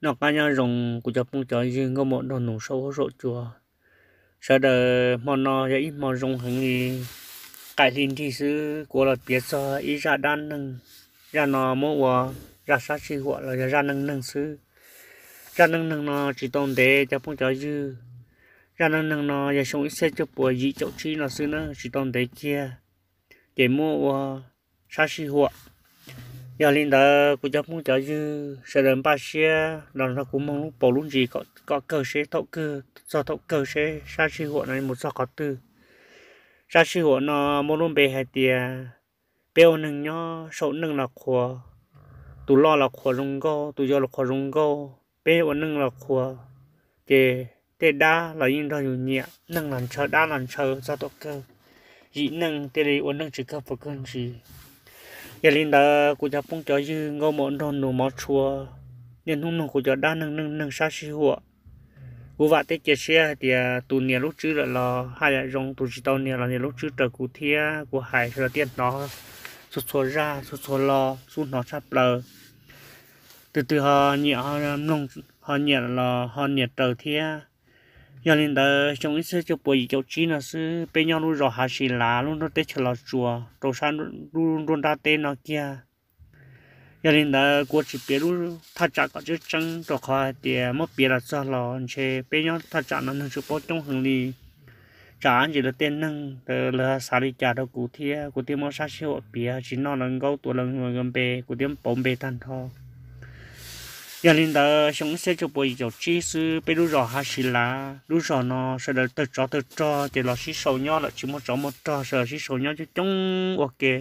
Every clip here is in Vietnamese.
nó phải nhau dùng của cho phong trò gì ngô một đồ nổ sâu hỗ trợ chùa sợ đờ mò nó dễ mò dùng hình gì cải linh thì sư của là biết cho ý ra đan nâng ra nó mua quả ra sát chi gọi là ra nâng nâng sư ra nâng nâng nó chỉ tồn tế cho phong trò dư ra nâng nâng nó giờ sống ít xe cho bùa dị chậu chi nó sư nó chỉ tồn tế kia để mua quả sát chi gọi giờ linh đó cũng cho muốn cho như sẽ đến ba xe đoàn nó cũng mong lúc bỏ luôn gì có có cơ sẽ thấu cơ do thấu cơ sẽ sa chi hộ này một do có tư sa chi hộ nó một luôn bề hai tia bèo nâng nhó sổ nâng là khua tụ lo là khua rung go tụ do là khua rung go bèo nâng là khua thì tê đá là yên đó nhiều nhẹ nâng làm chờ đá làm chờ do thấu cơ dị nâng tê đi uốn nâng chỉ cơ phục cơn gì giờ linh đã cụ cho phong cho dư ngô mọn đòn nụ mọt chùa nên hôm nông cụ cho đa nâng nâng nâng xa xí hùa cụ vạ tết chia xe thì à, tụ nhà lúc trước là hai là rong tụ chỉ tao nhà là nhà lúc trước trở cụ thia cụ hải là tiền nó xuất sụt ra xuất sụt lo xuất nó sắp lờ từ từ họ nhẹ họ nông họ nhẹ là họ nhẹ trở thia nhà linh đó trong cái sự cho bồi cho chi nó sự bên nhau nuôi rò hà xì lá luôn nó tết chờ lọ chùa đồ san luôn luôn ra tên nó kia nhà linh đó qua chỉ biết luôn thà chả có chữ chẳng đồ khó thì mất biết là sao lọ chế bên nhau thà chả nó nên chụp bồi trong hàng đi chả chỉ là tên năng từ là xả đi chả đâu cụ thia cụ tiêm mua sát siêu bia chỉ nó là gấu tuổi lần người gần bề cụ tiêm bóng bề tan thôi giờ linh đó sống sẽ cho bồi dầu chi sư bê lúc rò ha xí lá lúc rò nó sẽ đợi tự cho tự cho thì nó xí sầu nhau là chỉ một chỗ một trò sợ xí sầu nhau chứ chống ok bây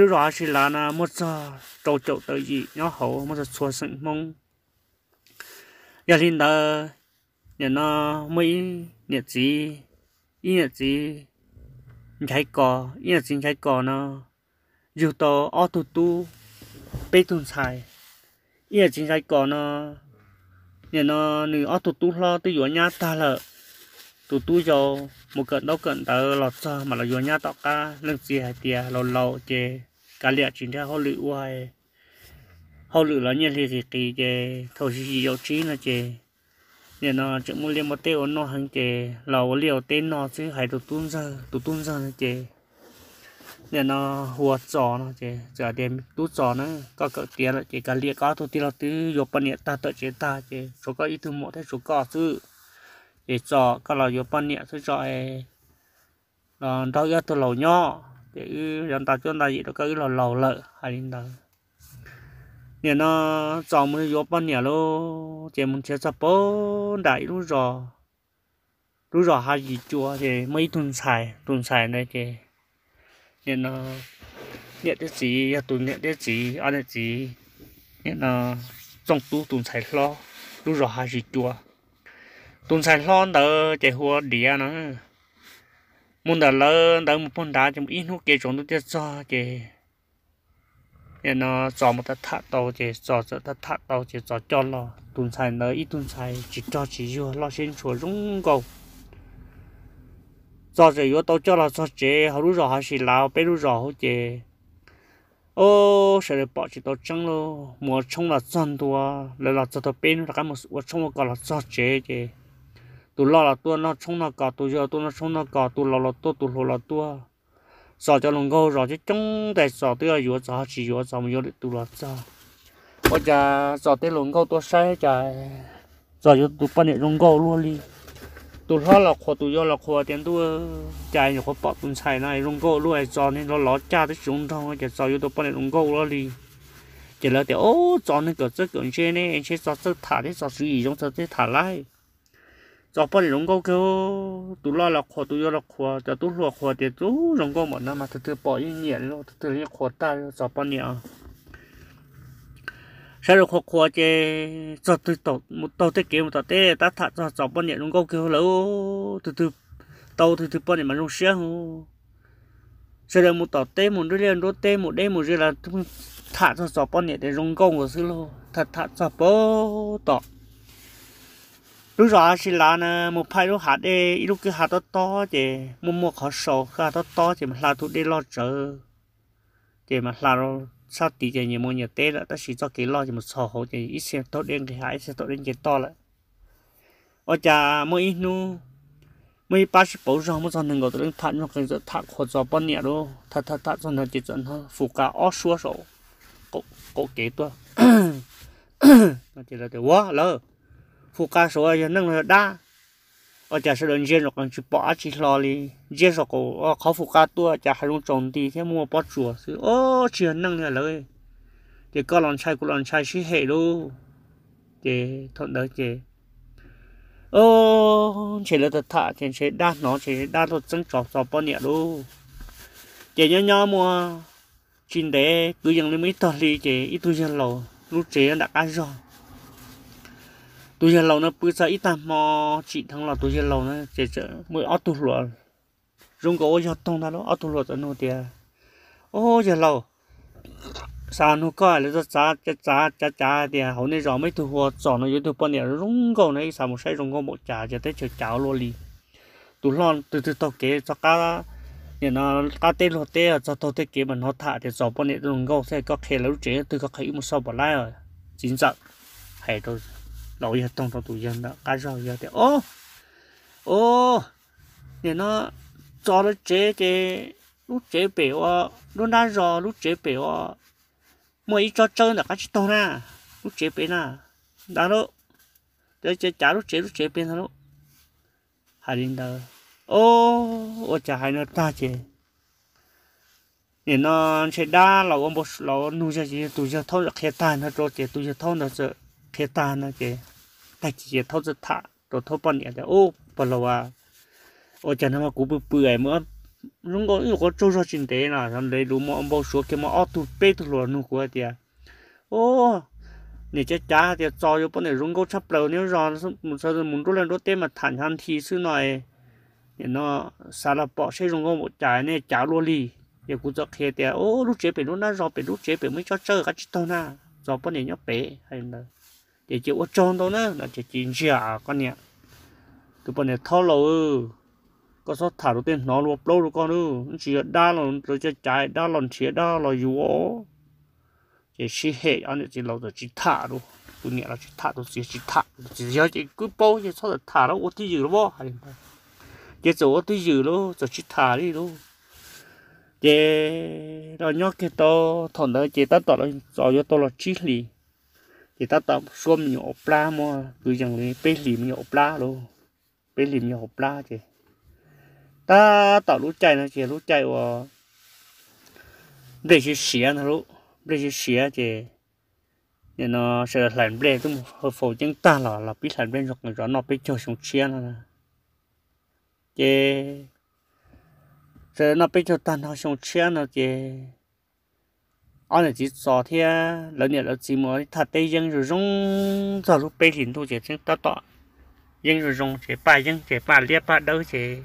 rò rõ xí lá là một giờ trâu trâu tự gì nhau hậu một giờ xua sinh mông giờ linh đó nhà nó mấy nhật gì ít nhật gì thấy cò ít nhật gì thấy cò nó dù to ô tu tu bê tông xài nhà chính sách có nó nhà nó nữ ở tụt tụt lo tới dưới nhà ta là tụt tụt cho một cận đâu cận ta lọt sao mà là dưới nhà tao ca lưng gì hay tiề lầu lầu chè cả lẹ chính ra họ lự hoài họ lự là nhân thì thì kỳ chè thầu gì gì yếu trí là chè nhà nó chẳng muốn liên một tiêu nó hàng chè lầu liều tên nó chứ hay tụt tụt ra tụt tụt ra chè nên nó hùa gió nó chỉ giờ đêm tút gió nó có cỡ tiền là chỉ cả liệt có thôi tiền là tứ vô bên ta tự chế ta chỉ số có ít thứ một thế số có chứ để gió có là vô bên nhẹ số gió là đó ra từ lầu nhỏ để dân ta chúng ta gì đó cái là lầu lợ hay đến đó nên nó gió mới vô bên nhẹ luôn, chỉ muốn chế sập bốn đại lúc gió lúc gió hai gì chua thì mấy tuần xài tuần xài này thì nên nó nhận cái gì tôi nhận cái gì ăn cái gì nên là trong tu tụi sài lo lúc rồi hai gì chùa tụi sài lo đỡ chạy hoa địa nó muốn đỡ lỡ đỡ một con đá trong ít hút kia chúng tôi chết cho kì nên nó cho một cái thắt đầu chỉ cho cho cái thắt đầu chỉ cho cho lo tụi sài nó ít tụi sài chỉ cho chỉ vừa lo xin chùa rung cầu giờ giờ yếu tố cho là sao chế họ lúc rồi họ xì lao bé lúc rồi họ chế ô sẽ để bỏ chỉ tao chẳng lo mùa trong là chân tua lại là cho tao bên là cái một mùa trong là là sao chế chế tụ lo là tua nó trong nó cả tụ giờ tụ nó trong nó cả tụ lo là tua tụ lo là tua giờ cho lòng câu rồi chứ trong tại giờ tôi là yếu giờ chỉ yếu giờ mà yếu để tụ là sao bây giờ giờ tới lòng câu tôi sai chạy giờ yếu tụ bên này lòng câu luôn đi ตัวท่อหลอกคอตัวยอหลอกคอเตียนตัวใจอยู่เขาปอดตุนใส่ในรุงโก้รวยจอนี่เราหลอดจ้าที่สูงทองจะจออยู่ตัวปนในรุงโก้แล้วลีจะแล้วแต่โอ้จอนี่เกิดจะเกิดเช่นนี่เช่นจอจะถ่ายที่จอสุยจงจะที่ถ่ายไล่จอปนในรุงโก้เขาตัวล่อหลอกคอตัวยอหลอกคอจะตัวหลอกคอเตียนตัวรุงโก้หมดนะมาเธอเธอปอดยิ่งเหนียดแล้วเธอเรียกคอตายจอปนเนี่ย sẽ được khoa khoa chế cho tôi tổ một tàu thiết kế một tàu tê ta thả cho cho bọn nhện nó câu kêu lâu từ từ tàu từ từ bọn nhện mà nó xe hồ sẽ được một tàu tê một đứa lên đốt tê một đêm một đứa là thả cho cho bọn nhện để rong câu của sư lô thật thả cho bố tỏ lúc đó chỉ là nè à, một phải lúc hạt đê lúc cứ hạt to to chế một một khó sổ hạt to to chế mà là thu đê lo chờ chế mà là rồi sau tí giờ nhiều mua nhiều tê là ta chỉ cho cái lo cho một sò hồ thì ít xem tốt đến thì hãy xem tốt đến cái to lại ở nhà mỗi nu mấy ba sĩ bảo rằng một dân người tôi thắt nó cái thắt khóa cho bao nhiêu đó thắt thắt thắt cho nên chỉ cho nó phụ cả ó số số cố cố kế to. nó chỉ là cái quá lỡ phụ cả số giờ nâng lên đa ở chả sẽ đơn giản rồi còn chụp bỏ chỉ lo đi giết rồi có khó phục ca tua chả hay luôn trồng đi thế mua bó chùa thì ô chuyện năng này lời thì có lòng trai của lòng trai sẽ luôn thì thuận đỡ chị ô chỉ là thật thà chỉ sẽ đa nó chỉ đa thôi chân trò trò bao nhiêu luôn chị nhớ nhớ mua chín đế cứ dừng lên mấy tờ ly chị ít tôi dân lúc chị đã ăn rồi tôi giờ lâu nó bữa giờ ít tạm mò chị thằng là tôi giờ lâu nó chỉ chợ mới ở tu lụa rung cổ cho tông ta nó ở tu lụa cho nó tiền ô giờ lâu sao nó coi là nó chả chả chả chả chả thì hầu như rõ mấy thu hoa rõ nó dưới thu bao nhiêu rung cổ này sao một sai rung cổ một chả cho tới chiều cháo luôn đi tôi lon từ từ tao kế cho cá nhà nó cá tê lô tê cho tao tê kế mà nó thả thì rõ bao nhiêu rung cổ sẽ có khe lấu chế tôi có khe một sau bỏ lại rồi chính xác hay rồi 老爷动到杜鹃的，俺绕一的哦哦，你那找了这的，路这边哇，路那绕路这边哇，没一找找的，俺去动呢，路这边呢，然后这这假如这路这边他路，还领导哦，我家还能大姐。你那谁打老王不老奴家去，杜家偷了开单，他做这杜家偷那这。khi ta nó cái tại chỉ cái thâu rất thả đồ thâu bọn nhẹ cái ô bà lô à ô chẳng hạn cũng bự bự mà lúc có lúc có trâu cho chuyện thế là làm đấy đúng mà bao số cái mà ô tu bê tu lò nu của tiệt ô nè chết cha thì cho cho bọn này rung câu chắp đầu nếu rồi sao rồi muốn đốt lên đốt tên mà thản hàn thì sư này thì nó sao bỏ xe rung câu một trái này cháo lô lì thì cũng cho khe tiệt ô lúc chế bị lúc nó rồi bị lúc chế bị mới cho chơi các chị tao na rồi bọn này nhóc bé hay là chỉ chịu ở trong đó nữa là chỉ chỉ giả con nhỉ cái bọn này thao lâu có số thả đầu tiên nó luôn lâu rồi con nữa chỉ đa lần rồi chỉ trái đa lần chỉ đa lần yếu chỉ chỉ hệ anh chỉ lâu rồi chỉ thả luôn tôi nghĩ là chỉ thả tôi chỉ chỉ thả chỉ giờ chỉ cứ bao giờ sau là thả nó út gì rồi bỏ hay không chỉ chỗ út gì luôn rồi chỉ thả đi luôn chỉ rồi nhóc cái to thằng đó chỉ tắt tao nó cho cho tao là chỉ lì thì ta tập xuâm nhỏ pla mua cứ chẳng lấy bê lìm nhỏ pla luôn bê lìm nhỏ pla chứ ta tập lũ chạy nó chỉ lũ chạy vào để chỉ xé nó lũ để chỉ xé chứ nên nó sẽ làm bê chúng hợp phổ chúng ta là là biết làm bê hoặc là nó bị cho xuống xé nó chứ rồi nó bị cho ta nó xuống xé nó chứ ăn này chỉ so thế lớn nhất là chỉ mới thật đấy dân rồi rong giờ lúc bê hình thôi chỉ chân to to dân rồi rong chỉ ba dân chỉ ba liếc ba đâu chỉ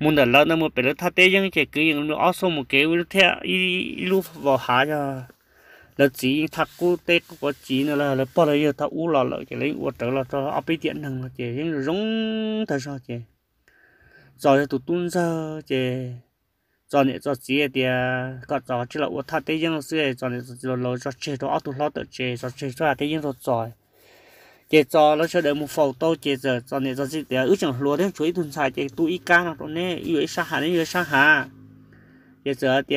muốn được lớn nó một bé lớn thật đấy dân chỉ cứ những nó xong một cái lúc thế y lúc vào há cho là chỉ thật cô tê cô có chỉ nữa là là bao giờ ta u lò lợ chỉ lấy u trở là cho áp bê điện thằng chỉ dân rồi rong thật sao chỉ rồi tụt tuôn ra chỉ cho nên cho chị thì có cho chỉ là ô thắt tay dân xưa cho nên cho lo cho chị cho áo tủ lo tự chị cho chị cho tay dân rồi chị cho nó cho đợi một phẩu tô chị giờ cho nên cho chị thì ước chẳng lúa đấy chuối tuần xài chị tu ít nào nó trong này yêu sa hà đấy yêu sa hà chị giờ thì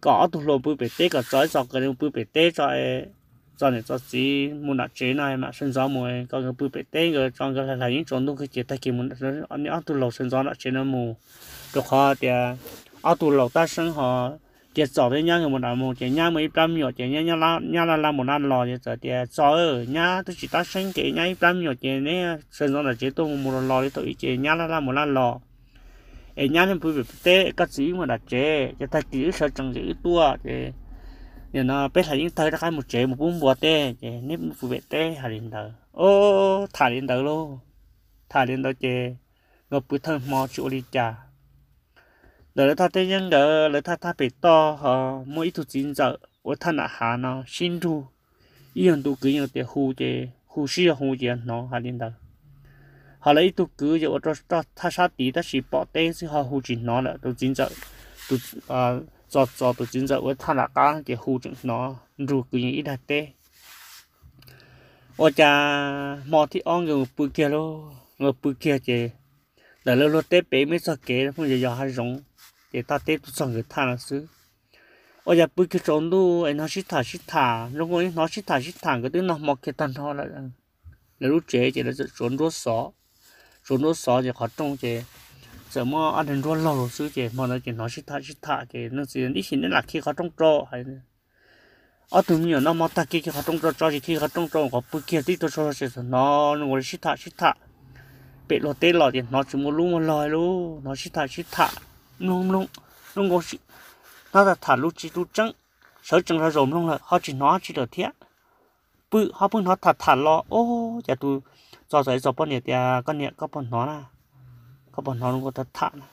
có tủ lo bự bể tê có trói sọc cái bự bể tê cho cho nên cho chị muốn đặt chế này mà sinh gió mùi có cái bự bể tê rồi cho cái là những chỗ đâu cái chế ta kì muốn ăn ăn tủ lo sinh gió đặt chế nó mù được à, họ thì ở tù lầu ta sinh họ thì chọn với nhau một năm một nhà nhau mấy trăm nhiều chỉ nhà nhau là nhau là làm một năm lò thì giờ thì chọn ở nhau tôi chỉ ta sinh cái nhà nhau trăm nhiều tiền, này sinh ra là chỉ tôi một lò thì tôi chỉ nhà là làm một năm lò ở nhau thì bởi vì tế các gì mà đặt chế cho ta chỉ sợ chẳng giữ tua thì thì nó biết là những thời đã khai một chế một bún bò tê thì nếp phụ vệ tê hà liền tờ ô thả liền tờ luôn thả liền tờ chế ngập bữa thân mò chỗ đi chả lời ta thế nhưng đỡ lời ta ta bị to họ mỗi thứ chín giờ ở thân là hà nó xin thu yên tu cứ nhiều tiền hù chế hù sĩ à, hù chế nó hà liên đỡ họ lấy tu cứ giờ ở đó ta sát tí ta chỉ bỏ té chứ họ hù chỉ nó là tu chín giờ tu à cho cho tu chín giờ ở thân là cái chế hù chỉ nó ru cứ như ít đặt té ở cha mò thì ông người bự kia luôn người bự kia chế đỡ lâu lâu té bé mới sợ kế không giờ giờ hay rong để ta tiếp tục sang người ta là xứ ở nhà bữa kia trốn đu anh nói xích thả xích thả nó cũng nói xích thả xích thả cái tiếng nào mặc cái tan ho là là lúc chế chỉ là trốn đua xó trốn đua xó thì khó trông chế giờ mà ăn đến đua lâu rồi xứ chế mà nó chỉ nói xích thả xích thả cái nó chỉ đi xin đến là khi khó trông cho, hay là, ở tụi mình nó mà ta kia khó trông trọ cho chỉ khi khó trông cho, có bữa kia đi tôi cho sẽ nó nó gọi xích thả xích thả bị lột tê lọt thì nó chỉ muốn lúc mà lời luôn nó xích thả xích thả nung nung nung ngô sĩ nó là thả lúc chỉ tu trắng sở chẳng là rộm là họ chỉ nói chỉ được bự họ bưng nó thả thả lo ô chả tu do giấy do bọn nhiệt à con nhiệt có bọn nó là có bọn nó luôn thả nè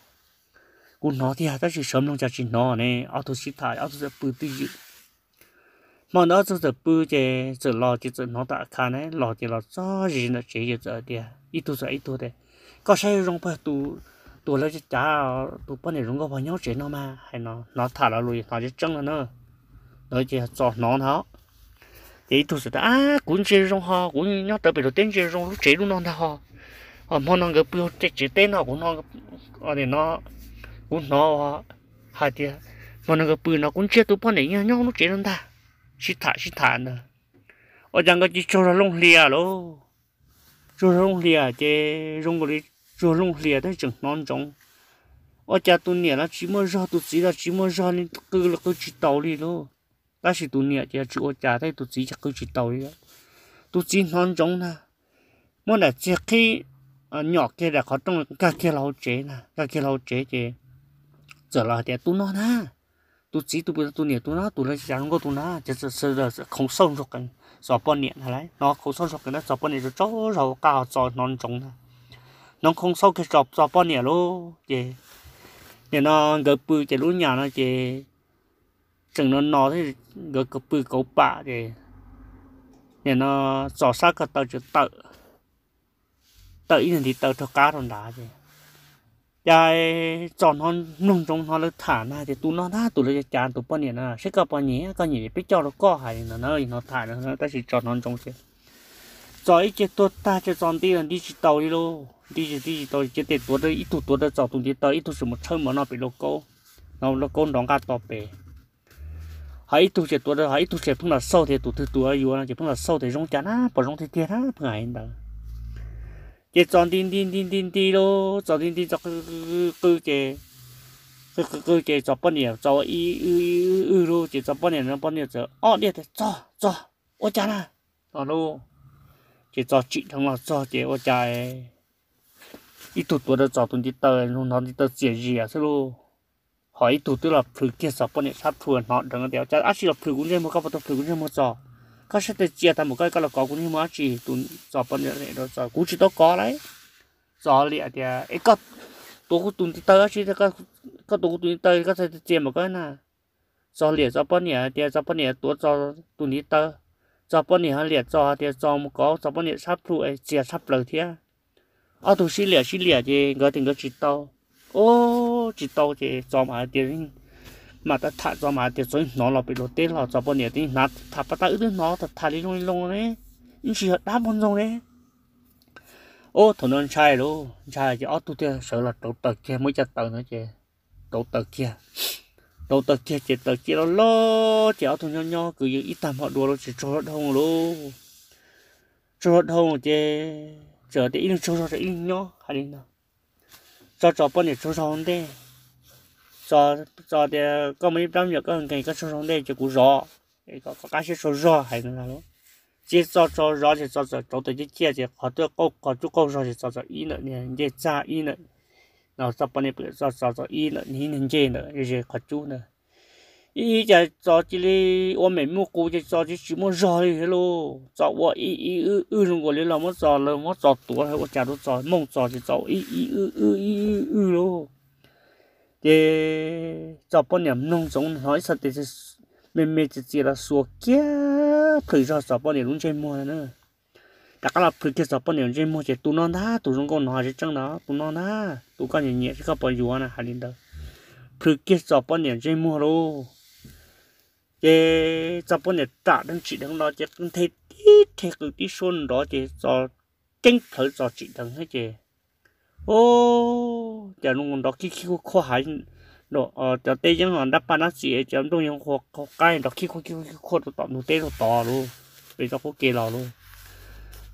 cũng thì ta chỉ sớm luôn chả chỉ nó này ở tu sĩ thả ở tu sẽ bự tư gì mà nó tu sẽ bự chè giờ lo chỉ giờ nó đã khá này lo chỉ lo do gì nó chỉ giờ giờ ít tu sẽ ít tu đấy có sai rong phải tu tôi lấy cái chả tôi bữa này rung có bao nhiêu chuyện nó mà hay nó nó thả là lùi nó chỉ chân là nó nó chỉ cho nó nó thì tôi đó, à, cũng chơi rong ho cũng nhớ tới bị đầu tiên chơi rong lúc chế lúc non ta ho ở ờ, môn non cái biểu chế chế tên nó cũng non ở đây nó cũng ờ, nó hai tia môn non cái biểu nó cũng chơi tôi bữa này nhớ lúc chế non ta chỉ thả chỉ thả nữa ở trong cái chỗ là nó lông lìa luôn cho nó lông lìa chế rong cái rồi lông lìa đấy chẳng non trống ở nhà tôi nhẹ là chỉ mới ra tôi chỉ là chỉ mới ra nên cứ là cứ chỉ tàu đi luôn ta chỉ tôi nhẹ chỉ ở nhà thấy tôi chỉ là cứ chỉ tàu đi tôi chỉ non trống nè mỗi lần chỉ khi à nhỏ cái là có trong cả cái lâu chế nè cả cái lâu chế chế giờ là để tôi non ha tôi chỉ tôi bây giờ tôi nhẹ tôi nó tôi lấy chẳng có tôi nó chỉ là chỉ là không sâu rồi cái, sọ bò nhẹ này nó không sâu rồi cái nó sọ bò nhẹ rồi cháu rồi cao cho non trống nè nông không sau cái sọp sọp bao nhiêu luôn, chị nhà nó gấp bự chị lúc nhà nó chị chừng nó nó thì gấp gấp bự cậu bả, chị nhà nó sọ sát cái tàu chữ tợ tợ ý thì tợ cho cá thằng đá chị dài chọn nó nung trong nó lấy thả na, thì tụi nó thả tụi nó chán tụi bao nhiêu nó sẽ gặp bao nhiêu có gì biết cho nó có hay nó nó nó thả nó ta chỉ chọn nó trong xe rồi ít chết tốt ta cho chọn tiền đi đi lô đi chỉ đi chỉ tàu chết tiền tốt đấy ít thủ tốt đấy chọn tụng đi tàu ít thủ sự một chân mà nó bị lô cô nó lô cô đóng cả tàu bể hãy tu chết tốt đấy hãy tu chết phương là sâu thì tu thứ tu ấy vừa chỉ phương là sâu thì rong chán á bỏ rong thì tiền á phương ấy đó chết chọn tin tin tin tin lô chọn tin tin chọn cứ cứ chế cứ cứ cứ chế chọn bao nhiêu chọn lô chế chọn bao nhiêu nó bao nhiêu chọn ọ đi thì chọn chọn ô chán à chỉ cho chị thằng nào cho chị ô trái ít tụt tuổi đã cho tụi đi tới nó nó đi tới gì gì à sao luôn hỏi tụt tuổi là phử kia sập bọn này sát phù nó đừng có đéo trái ác gì là phử cũng như một cái vật phử cũng như một trò các sẽ tự chia thành một cái cái là có cũng như mà chỉ tụt cho bọn này đó cho cũng chỉ đó có đấy cho liền thì cái có tôi cũng tụt đi tờ chỉ là cái các tụt tụt đi tới các sẽ chia một cái nè cho liền cho bọn này thì cho bọn này tụt cho tụt đi tới cho bọn này họ liệt cho thì cho một có cho bọn này sắp thu ấy chia sắp lời thế ở thủ xí liệt xí liệt thì người tình người chỉ tao ô chỉ tao thì cho mà tiền mà ta thả cho mà tiền rồi nó là bị lột tên là cho bọn này thì nát thả bắt ta ướt nó thật thả đi luôn luôn đấy nhưng chỉ đá bọn rồi đấy ô thằng nó sai luôn sai thì ở tu tiền sợ là tụ tập kia mới chặt tàu nữa chứ tụ tập kia đầu tờ kia chỉ tờ kia nó lo chỉ áo thun nho nho cứ như ít tầm họ đùa nó chỉ cho đông lô cho hông chứ chờ để ít cho cho ít nho hay đi nào cho cho bọn này cho cho đi cho cho thì có mấy đám nhạc có hàng ngày có cho cho đi chỉ cú rõ có có cái cho rõ hay là nó chỉ cho cho rõ thì cho cho đầu tờ kia chỉ họ tôi có có chút câu rõ thì cho cho ít nữa nè để cha ít nữa nó sắp bên bữa sắp sắp sắp y là nín nín chơi nữa như thế khó chú nữa y giờ cho chỉ là, ôm mẹ mua cô cho chỉ chỉ mua rồi hết luôn cho vợ y y ư ư luôn gọi là mua giò là mua giò tuổi hay vợ chả đồ giò mông giò chỉ cho y y ư ư y ư ư luôn thì cho bọn em nông giống nói sao thì mình mình chỉ là số kia thử cho cho bọn em luôn chơi mua nữa đã là thứ kia sắp bao nhiêu trên mua chế tu non đó tu trong con nó chế trăng đó tụ non đó tụ con nhẹ nhẹ các bọn yuan là hà linh đó thứ kia sắp bao nhiêu trên mua luôn cái sắp bao nhiêu tạ đang chỉ đang đó chế cũng thế tí thế cái tí xuân đó chế cho tranh thở cho chỉ đang hết chế ô giờ luôn đó khi khi khoa hay đó ờ cho tê chẳng hạn đắp ba nát chỉ chấm đông những khoa cái đó khi khoa khi khoa tụ tụ tê tụ to luôn bây giờ có kia nào luôn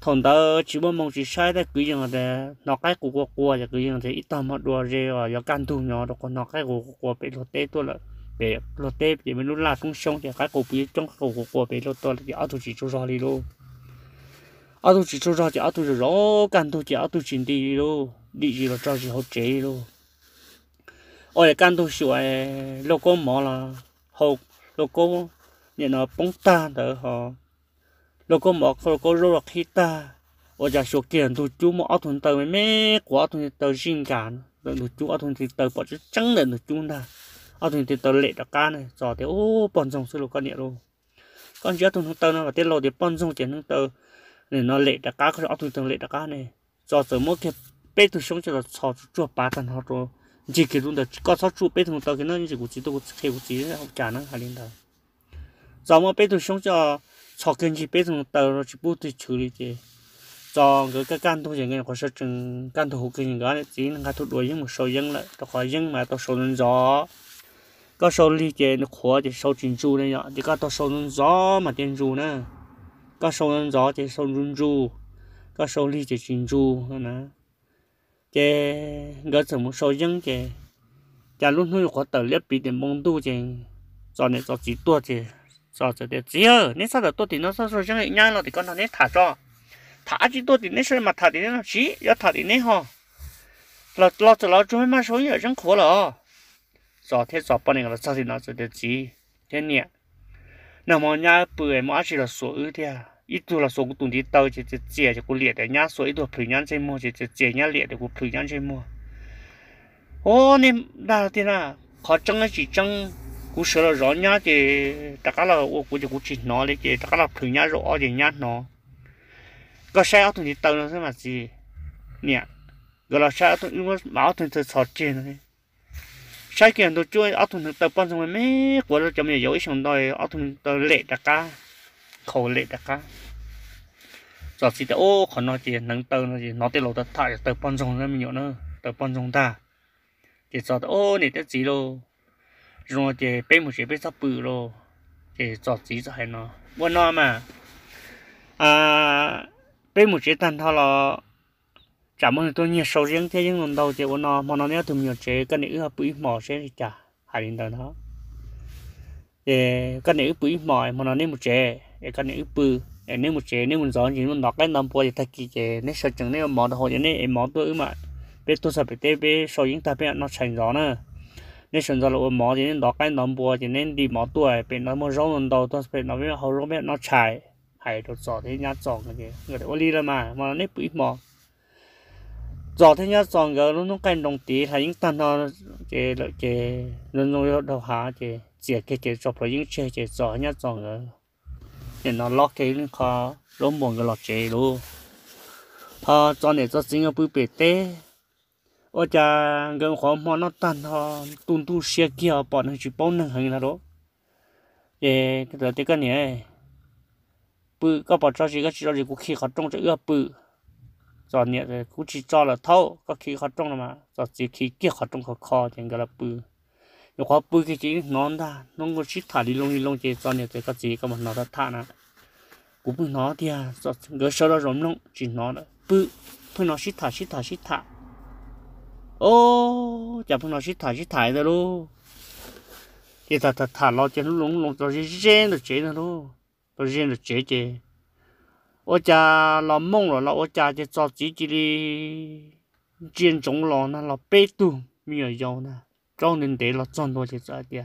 thằng đó chỉ muốn mong chỉ sai để cứ như thế nó cái của của của để cứ như thế ít tao mà đùa gì rồi giờ căn thu nhỏ đó còn nó cái của của bị lột tê tôi là bị lột tê thì mình lúc là cũng xong thì cái của bị trong của của của bị lột tôi thì áo tôi chỉ cho ra đi luôn áo tôi chỉ cho ra thì áo tôi rõ căn thu thì áo tôi chỉ đi luôn đi gì là cho gì hỗ trợ luôn ôi căn thu sửa lô cô mỏ là hộp lô cô nhận nó bóng tan đỡ họ lúc có mọc, có có rô khi ta ở nhà số kiện tụ chú mọc ở thôn tàu mấy quá thôn tàu riêng cả rồi tụ chú ở thôn thì tàu bỏ chứ trắng lên tụ chú ta ở thôn thì lệ đặc ca này giờ thì ô bọn dòng sư lô con nhẹ luôn con chưa thôn tàu nó và tiết lộ thì bọn dòng tiền thôn tàu để nó lệ đặc ca có ở thôn tàu lệ đặc ca này giờ tới mỗi cái bê tụ sống cho là sò chua bá thằng họ rồi chỉ cái luôn đó có sò chua bê thằng tàu cái nó chỉ cũng chỉ tôi có chỉ cũng chỉ học trả nó hai lên đầu giờ mà bê tụ sống cho cho kinh chỉ biết rằng tàu nó chỉ bút thì xử lý thì cho cái cái căn thu chẳng nghe có sự chừng căn thu kinh đó là chỉ là thu đuổi những một số lại tao khỏi dân mà tao số lên gió có số lý chế nó khó số chính chu này nhở thì có số lên gió mà tiền chu nữa có số lên gió thì số lên chu có số lý chế chính chu nữa chế gỡ từ một số dân chế chả luôn nuôi có tờ liếp bị tiền bông tu chế cho nên cho chỉ tua chế giờ giờ để gì hơn nên sao giờ tôi thì nó sao sao chẳng hạn nhau là thì con nó nên thả cho thả chỉ tôi thì nên sao mà thả thì nó chỉ giờ thả thì nên ho là lo từ lo chúng mà số giờ chẳng khổ là giờ thế giờ bao nhiêu là sao thì nó giờ để gì thế nhỉ nào mà nhà bưởi mà chỉ là số ư thế à ít tuổi là số cũng tụi đi tàu chỉ chỉ chỉ chỉ của liệt để nhà số ít tuổi phơi nhăn trên mua chỉ chỉ chỉ nhà liệt để cũng phơi nhăn trên mua ô nên là thế nào khó chăng là chỉ chăng cú sờ là rõ nhá thì tất cả là ô cú chỉ cú chỉ nó đấy thì tất cả là thử nhá rõ thì nhá nó có xe ở thì tàu nó sẽ mà gì nhỉ gọi là xe thì thùng máu thùng thật sọt trên thôi sai kiện tôi chơi ở thì tàu bao rồi, mấy của nó chấm nhiều dấu xong rồi ở thì tàu lệ tất cả khẩu lệ tất cả rồi thì ô còn nó gì, nắng tàu nó gì, nó tiêu lỗ tất thải tàu bao giờ nó mình nhớ nó tàu bao giờ ta thì chỉ giờ ô này tất gì đâu rồi thì bê một chế bê sắp bự lô, thì giọt gì cho hay nó buồn nó mà à bê một chế tàn thọ là chả muốn tôi nhiều sầu riêng thế nhưng lần đầu thì buồn nó mà nó nếu thường nhiều chế cái nữ bự mỏ sẽ thì chả hay đến đó đó thì cái nữ bự mỏ mà nó nên một chế cái nữ bự nếu một chế nếu một gió chỉ một đọc cái nằm bò thì thật kỳ chế nếu sợ chẳng nếu mỏ thì hồi nên em mỏ tôi mà biết tôi sợ bị tê bị sầu riêng ta biết nó thành gió nữa nên chúng ta là ôm mỏ thì nên đào cái nấm bùa thì nên đi mỏ tuổi bên nó một rong lần đầu tôi bên nó với hầu rong bên nó chảy hay đột giỏ thế nhát giỏ cái gì người ta ô ly mà mà nó nếp bụi mỏ giỏ thế nhát giỏ cái nó nó cái đồng tí hay những tan nó cái cái nó nó đào há cái chỉ cái cái giỏ rồi những chơi cái giỏ nhát giỏ cái thì nó lót cái nó khó rong bùa cái lọt chơi luôn à cho nên cho chính là bụi bể ở cha gần khó mà nó tan họ tung tung xe kia bọn nó chỉ bao nâng hình là đó để cái đó cái này bự các bọn cho gì cái chị cho gì cũng khi khó trong cho ưa bự giờ nhẹ rồi cũng chỉ cho là thâu các khi khó trong là mà giờ chỉ khi kia khó trong khó khó thì gọi là bự nếu khó bự cái chỉ nón ta nó có chỉ thả đi lông đi lông chỉ giờ nhẹ rồi các gì các bọn nó thả nè cũng bự nó thì à giờ gỡ sơ đó rồi lông chỉ nó là bự bự nó chỉ thả chỉ thả chỉ thả ô chả phong nó xịt thải xịt thải rồi luôn thì thải thải thả lo trên lúc lúng lúng rồi rên được chế rồi luôn rồi rên được chế chế ô cha lo mông rồi lo ô cha chế cho chỉ chỉ đi chuyên chống lo na lo bê tu mi ở dầu na trong nên để lo chọn đồ chế cho đi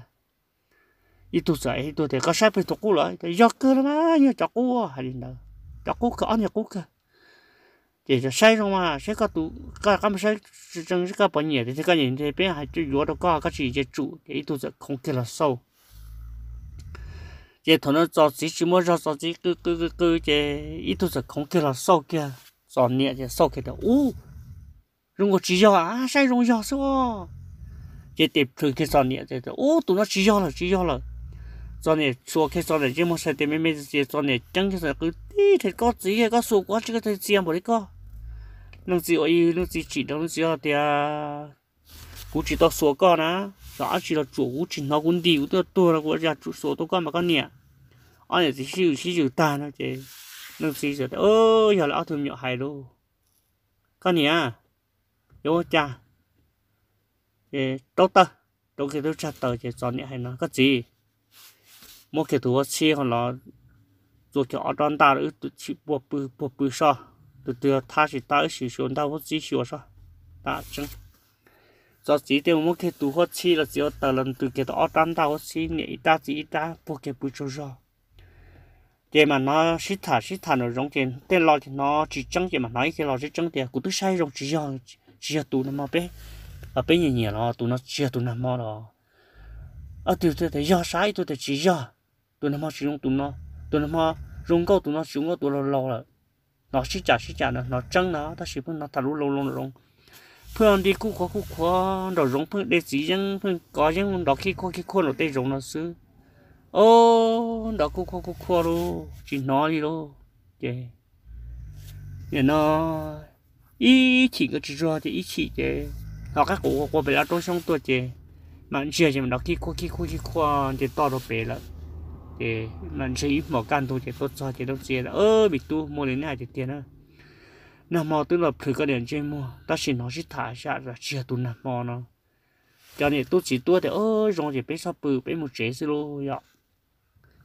ít tu sợi tôi thì có sai phải tu cũ rồi thì do cơ lắm á như chọc cũ hay là chọc cũ có anh nhà cũ cơ chỉ là sai không mà sẽ có tụ các các sai trong các bọn nhỉ thì các nhìn thấy bên hay chủ yếu đó có các chỉ chỉ chủ thì tụ sẽ không kia là sâu chỉ thằng nó cho chỉ chỉ mới cho cho chỉ cứ cứ cứ cứ chỉ ít tụ sẽ không kia là sâu kia cho nhẹ chỉ sâu kia đó u rồi có chỉ cho à sai rồi cho sao chỉ tiếp thường cái cho nhẹ thì ô tụ nó chỉ cho là chỉ cho nên cho cái cho nên chỉ muốn xem mấy mấy chỉ cho nên chẳng cái là cứ đi thì có gì có số quá chứ có thể xem một đấy có nó gì ơi nó gì chỉ đâu nó gì thì à cũng chỉ đó số con á đó chỉ là chủ cũng chỉ nó cũng đi cũng tôi tôi là cũng nhà chủ số tôi con mà con nhỉ anh là chỉ chịu chỉ chịu ta nó chứ nó gì rồi ơ giờ là thường nhỏ hài luôn con nhỉ yo cha tao tao tao kia tao cha tờ chỉ cho nhỉ hay nó có gì một cái thứ chi họ nó rồi cái ở trong ta nữa tụi chỉ bộ bự bộ bự sao tụi tụi ta chỉ ta chỉ xuống ta vốn chỉ xuống sao ta chẳng Cho chỉ tiêu một cái thứ họ chi là chỉ ở tờ lần từ cái ở trong ta họ chi nhảy ta chỉ ta bộ cái bự cho sao thế mà nó xít thà xít thà nó giống tiền tiền lo thì nó chỉ trắng thế mà nói cái lo chỉ trắng tiền cũng tức sai rong chỉ do chỉ do tụi nó mà bé ở bên nhà nhà nó tụi nó chỉ ờ, tụi nó mà đó ở từ từ thì do sai từ từ chỉ do tôi nó sử dụng tụi nó tụi nó dùng câu tụi nó sử dụng tụi nó lâu rồi nó xí chả xí chả nó nó trăng nó ta chỉ phân nó thà lú lâu lâu lâu phương đi cũng có cũng có đồ giống phương để gì dân phương có dân đó khi có khi khuôn nó để giống nó xứ ô đó cũng có cũng khuôn luôn chỉ nói đi luôn chê nhà nó ý chỉ có chỉ cho thì ý chỉ chê nó các cụ qua về lá trôi xong tôi chê mà anh chia mà đó khi có khi có khi khuôn thì to đồ bể lắm thì lần sẽ ít mỏ can thôi thì tốt cho thì tốt là ơ bị tu mua đến này thì tiền đó nằm mò tức là thử có điện trên mua ta chỉ nó chỉ thả ra là chia tu nằm mò nó cho nên tôi chỉ tua thì ơ rồi chỉ bé sao bự bé một chế xí lô vậy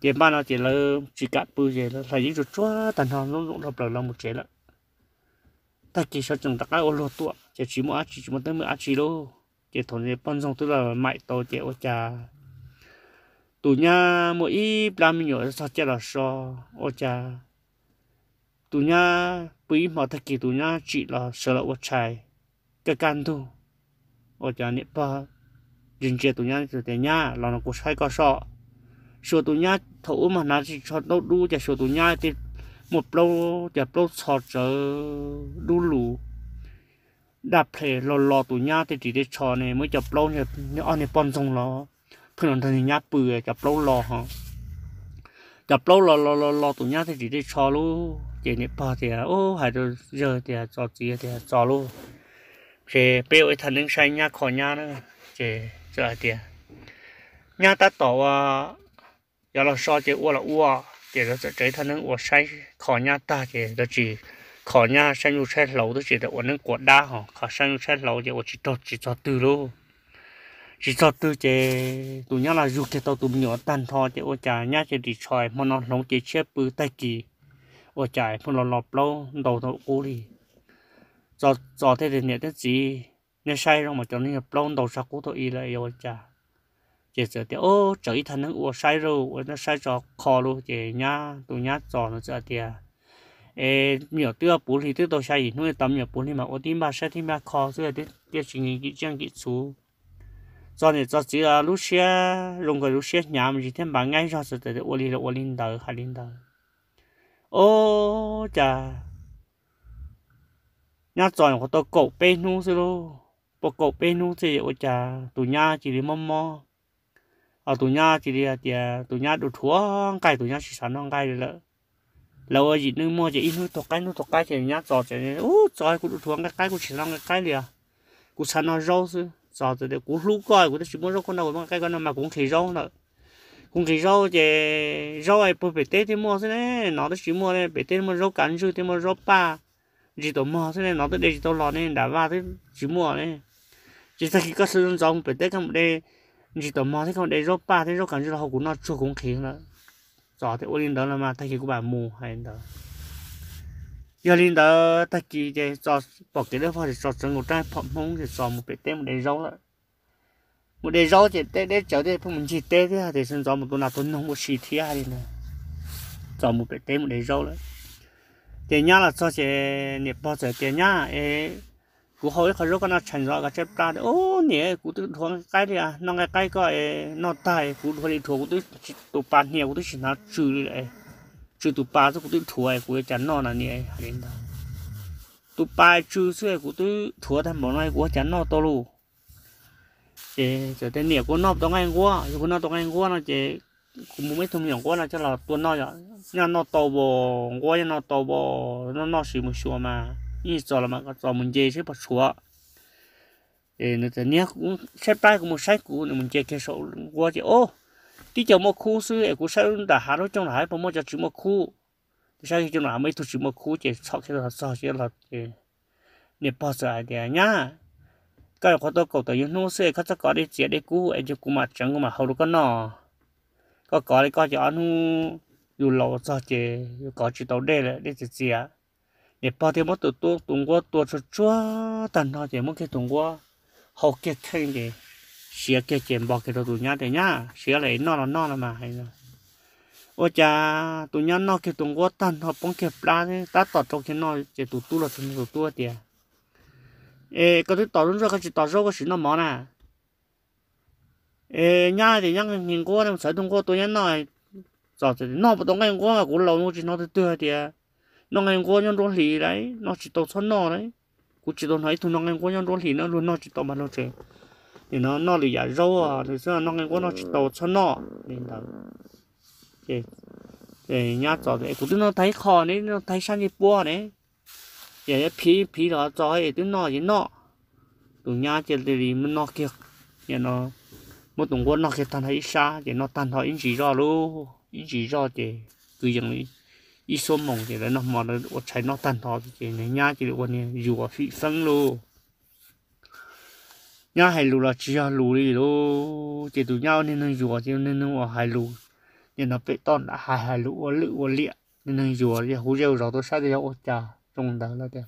tiền ba nó chỉ là chỉ cắt bự vậy là phải những chút chúa tần hòn nó dụng đập là một chế lận ta chỉ cho chúng ta cái ô lô tua chỉ chỉ mua chỉ chỉ mua tới mua chỉ lô chỉ thốn thì bọn xong tức là mại to chỉ ô trà tụ nha mỗi ít làm mình nhớ sao chả là sao ô chả tụ nhà bấy mà thật kỳ tụ nha chỉ là sợ là ô chai cái can thu ô chả nếp ba dừng chế tụ nha tụ thế nha là nó có sai có sợ sợ tụ nhà thấu mà nó chỉ cho nó đu chả sợ tụ nha thì một lâu chả lâu sợ cho đu lù đạp thể lò lò tụ nhà thì chỉ để chờ này mới chập lâu này anh này bận rộn lo พื่อนทางนี้เปื่อยจับโลรอฮะจับโลรอรอรอรอตัวนี้ที่ดีได้ชอลูเจนี่พอเดียโอ้หายตัวเยอะเดียจอจีเดียจอลูเจเปรี้ยวไอ้ทันนึงใช้ยาขอยาเนอะเจเจอเดียยาตัดต่อว่าอย่าเราชอเจอ้วนละอ้วนเดี๋ยวเราจะเจอทันนึงอ้วนใช้ขอยาตาเจเราจีขอยาใช้ยูใช้เหลาตัวเจแต่อ้วนนึงกวดด้าฮะขอใช้ยูใช้เหลาเจอ้วนจีโตจีจอตือลู chỉ cho tôi chơi, tụi nhá là dù cái tàu tụi nhỏ tan thò chế ô chả nhá chế đi chơi mà nó nóng chơi chép bự tay kỳ ô chả mà nó lọp lâu đầu nó ô đi giờ giờ thế thì nhẹ thế gì nhẹ sai rồi mà cho nên lâu đầu sao cũng tôi lại ô chả chơi chơi thì ô chơi ít thằng nó ô sai rồi ô nó sai cho khó luôn chơi nhá tụi nhá giờ nó chơi thì ê nhiều tưa bún thì tưa tôi sai tầm nhiều bún thì mà ô tim ba sai thì mà khó rồi thì thì chỉ nghĩ cái chuyện kỹ số cho nên cho chỉ là lúc xe lùng cái lúc xe nhà mình chỉ thêm bằng ngay ra sự để ô li là ô linh đời hay linh đời ô chà nhà tròn của tôi cậu bé nu xí lô bộ cậu bé nu xí ô chà tụ nhà chỉ đi mông mò ở tụ nhà chỉ đi à, tụ nhà đồ thua cái tụ nhà chỉ sẵn không cái rồi lâu gì nước mua chỉ ít nước tụ cái nước tụ cái thì nhà tròn chỉ ô trời cũng đủ thua cái cái cũng chỉ làm cái cái liền cũng sẵn nó rau xí giờ từ để cú lú coi của tôi chỉ muốn rau con nào mà cái con nào mà cũng khỉ rau nữa cũng khỉ rau thì rau ấy bơ bể tết thì mua thế này nó tôi chỉ mua đây, bể tết mua rau cắn chứ thì mua rau pa gì tổ mua thế này nó tôi để gì tổ lò nên đã vào thế chỉ mua này chỉ sau khi các sư rong bể tết không để chỉ tổ mua thế không để rau pa thế rau cắn chứ là họ cũng nó chưa cũng khí nữa giờ thì ôi đó là mà thay khi của bà mù hay đó giờ lên đó ta chỉ để cho bỏ cái đó vào để cho trứng một trái phẩm mông để cho một cái tem một đầy rau lại một đầy rau thì tê để cháu để mình chỉ tê thế thì xin cho một con nào tôi không có xì thia đi nè cho một cái tem một đầy rau lại tiền nhá là cho chị nẹp bao giờ tiền nhá ấy cú hỏi khởi lúc nó chảnh rõ cái chép ta để ô nhỉ cú tự thuang cái đi à nó cái cái coi nó tài cú thôi đi thuộc cú tự tụ bàn nhiều cú tự chỉ nó trừ đi lại chứ tụ ba cho cụ tôi thua ấy của chán nó là nè đến đó tụ ba chứ xưa của tôi thua thằng bọn này của chán nó to luôn chế trở tên nè của nó tông anh của của nó to ngay của nó chế cũng muốn mấy thông hiểu của nó cho là tuần nó rồi nhà nó to bò của nhà nó to bò nó nó xì một xua mà như giờ là mà có giờ mình chế sẽ bắt xua để nó thế nè cũng sách tay cũng một sách của mình chế cái số của chế ô tí chỗ một khu sư ấy cũng sao đã hà nó trong lại bông một cho chỉ một khu sau khi trong lại mới thuộc chỉ một khu chỉ sọ khi là sọ cái là nè bao giờ để nhá cái có tôi cầu tới những nông sư các có đi chỉ đi cứu, ấy cho cú mà chẳng mà hầu được cái nọ có có đi có cho anh dù lâu sọ chỉ có chỉ tàu đê là đi chỉ chỉ à nè bao thì mất tụ tụ tung qua tụ chúa tận nó chỉ mất cái tung quá hầu cái thằng gì xía cái chèm bò cái đồ tụi nhá thế nhá xía lại nó là nó là mà hay là ô cha tụi nhá nó cái tụi gót tan họ bóng kẹp ra thế ta tỏ trong cái nó chỉ tụi tu là tụi tu tiền ê có thứ tỏ luôn rồi có chỉ tỏ rồi có chỉ nó mỏ nè ê nhá thì nhá nhìn qua nó sợ tụi qua tụi nhá nó giờ thì nó bắt đầu ngay qua cũng lâu nó chỉ nó từ từ tiền nó ngay qua nhau luôn lì đấy nó chỉ tàu xoắn nó đấy cũng chỉ tàu thấy tụi nó ngay qua nhau luôn lì nó luôn nó chỉ tàu mà nó chơi thì nó nó lì giả râu à thì xưa nó ngay quá nó chỉ đầu cho nó nên là thì thì nhá cho thì cũng nó thấy khó đấy nó thấy sang như bùa đấy vậy phí phí đó cho ấy tiếng nó gì nó tụ nhá chỉ thì mình nó kia vậy nó một tuần quân nó kia tan thấy xa vậy nó tan thấy chỉ rõ luôn chỉ rõ thì cứ giống như ít số mỏng thì nó mòn nó chạy nó tan thọ thì này nhá chỉ được quân này phi phân luôn nhà hai lù là chỉ là lù đi đâu chỉ tụi nhau nên nó rùa chứ nên nó hai lù nên nó bị tòn là hai hai lù ở lự ở lịa nên nó rùa thì hú rêu rồi tôi sai thì ô chà trong đó là thế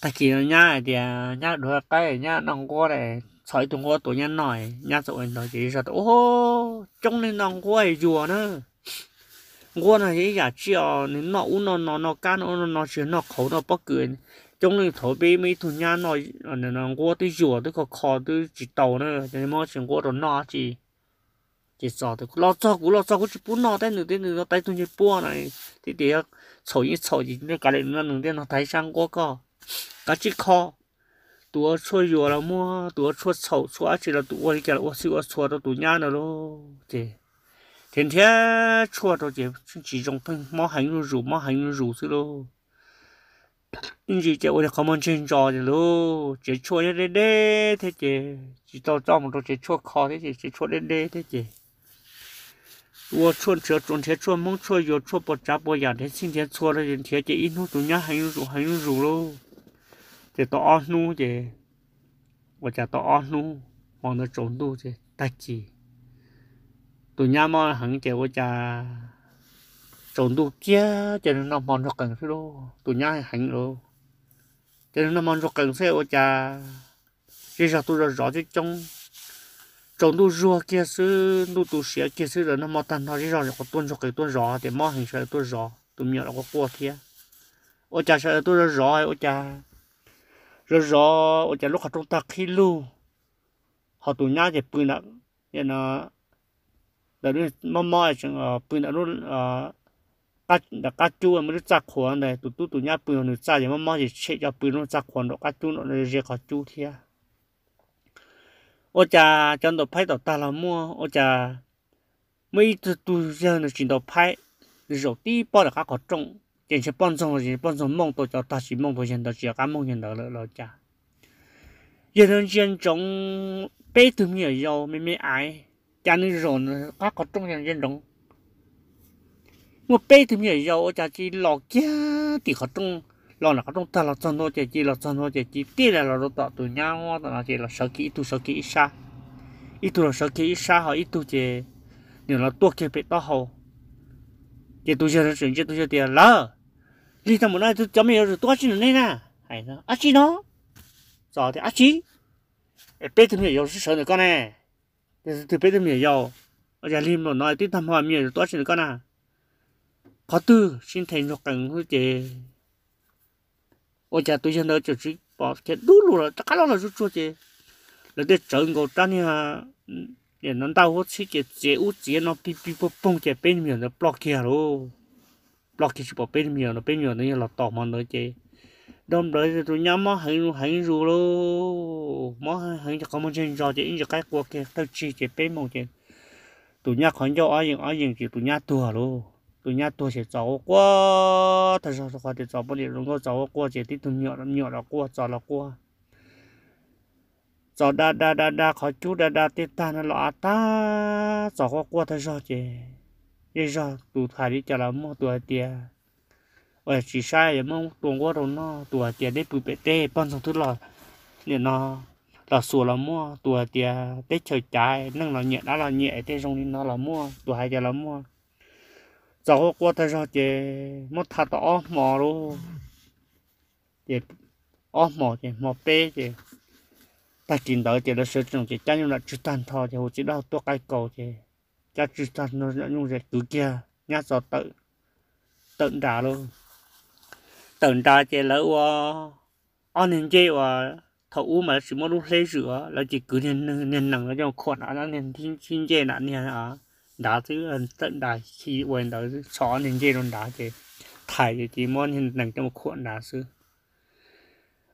tại kỳ là nhá thì nhá đứa cái nhá nòng qua này sỏi tụi qua tụi nhá nổi nhá rồi nó chỉ là ô trông nên nòng qua rùa nữa qua này chỉ là nên nó nó nó nó cá nó nó chỉ nó khổ nó bóc cười chúng này thổi bê mấy thùng nhà nói là nó ngô tới rửa tới có khó tới chỉ tàu nữa cho nên mà chuyện ngô đó nó chỉ chỉ sợ tới lo sợ cũng lo sợ cũng chỉ bún nó tới nữa tới nữa tới thùng chỉ bún này thì để sổ y sổ gì nữa cả đến nó nữa tới nó thấy sang quá co cá chỉ kho tụi chua rửa là mua tụi chua sầu chua chỉ là tụi cái là ô siêu chua đó tụi nhà rồi, luôn thì thiên thiên chua đó chỉ chỉ trong phân mỏ hành rủ mỏ hành rủ xí 因为这我的看门清早的喽，这错的的的，他这一到早么多这错考的这这错的的他这。我错车中车错梦错有错不咋不样的，今天错了人天这一弄中间很有辱很有辱喽，这到二弄的，我家到二弄往那中路这大几，中间嘛很给我家。trốn đủ kia cho nên nó mòn rọc cần thế đâu tụi nhá hành đâu cho nên nó mòn rọc cần xe ô cha chỉ ra tụi rõ chứ trong trốn đủ rùa kia sư đủ tụ xía kia sư rồi nó mò tan nó chỉ rõ có tuôn rọc cái tuôn rõ thì mò hình sợ tuôn rõ tụi nhớ là có cua kia ô cha sợ tụi rõ ô cha rồi rõ ô cha lúc họ trong ta khi lưu họ tụi nhá thì bự nặng nên là là đứa mò mò chừng bự nặng luôn ờ, cá là cá chua mới được chặt khoan này tụt tụt tụt nhá bưởi nó chặt gì mà mò gì chết cho bưởi nó chặt khoan đó cá chú nó là gì cá chú thia ô cha chân đầu phải đầu ta làm mua ô cha mấy thứ tụt giờ nó chỉ đầu phải rồi tí bỏ là cá có trống chỉ chỉ bón xong rồi chỉ bón xong mong tôi cho ta chỉ mong tôi hiện đó chỉ cá mong hiện đó là là cha giờ nó chuyện trống bé từ nhiều rồi mấy ai cha nó rồi nó cá có trống hiện hiện trống 我背他们也要，我家去老家的合同，老那合同他老挣多钱去，老挣多钱去，别来老多到度娘我到那去老手机一度手机一下，一度老手机一下好一度这，你老多给别到好，这都是人这都是点了，你怎么那就咱们要是多少人呢？哎呢，阿七呢？咋的阿七？哎，背他们也要是谁的干呢？但是对背他们也要，而且你们那对他们也多少人干呢？khó tư xin thầy nhọc cảnh hư chế ô chà tôi dân đó cho chị bỏ chế đủ lù rồi, tất cả đó là rút chua chế là để trở ngộ ta nha để nó đau hết xí chế chế út chế nó bị bị bông bông chế bên miệng nó block kia rồi block kia chỉ bỏ bên miệng nó bên miệng nó như là tỏ mòn nữa chế đông đấy thì tôi nhắm hình hãy hãy rù lô hình hãy cho một trên giò chế cho cái cuộc kia tao chỉ chế bên mông chế tụi nhá khỏi cho ai gì ai gì chỉ tụi nhá tua lô tụi nhà tôi sẽ cháu quá thật ra khoa thì cháu bao nhiêu đúng không cháu quá chỉ tí tụi nhỏ là nhỏ là quá cháu là quá cháu đa đa đa đa khó chú đa đa tê ta nó lọ ta cháu có quá thật ra chị bây giờ tụi thầy đi chợ là mua tụi tiền ở chỉ sai để mong tuồng quá đâu nó tụi tiền để tụi bé tê bọn thằng thứ lọ để nó là sủa là mua tụi tiền tết trời trái nâng là nhẹ đã là nhẹ tê rong đi nó là mua tụi hai giờ là mua giờ qua ta cho chị mất thật đó mò luôn chị ó mò chị mò bê chị ta chỉ đợi chị là sử dụng chị chắc nhưng là chú tan thò chị hồ chị đau tôi cái cầu chị chắc chú tan nó nhung chị cứ kia nhá giờ tự tự trả luôn tự trả chị lỡ qua ăn nên chị và thầu mà chỉ muốn lúc lấy rửa là chỉ cứ nên nên nặng nó cho khuẩn nó nên thiên thiên chị nạn nên à đá chứ ờ, tận đá khi quên đó xó nên dây đồn đá chứ thải thì chỉ món hình nặng trong một khuôn đá chứ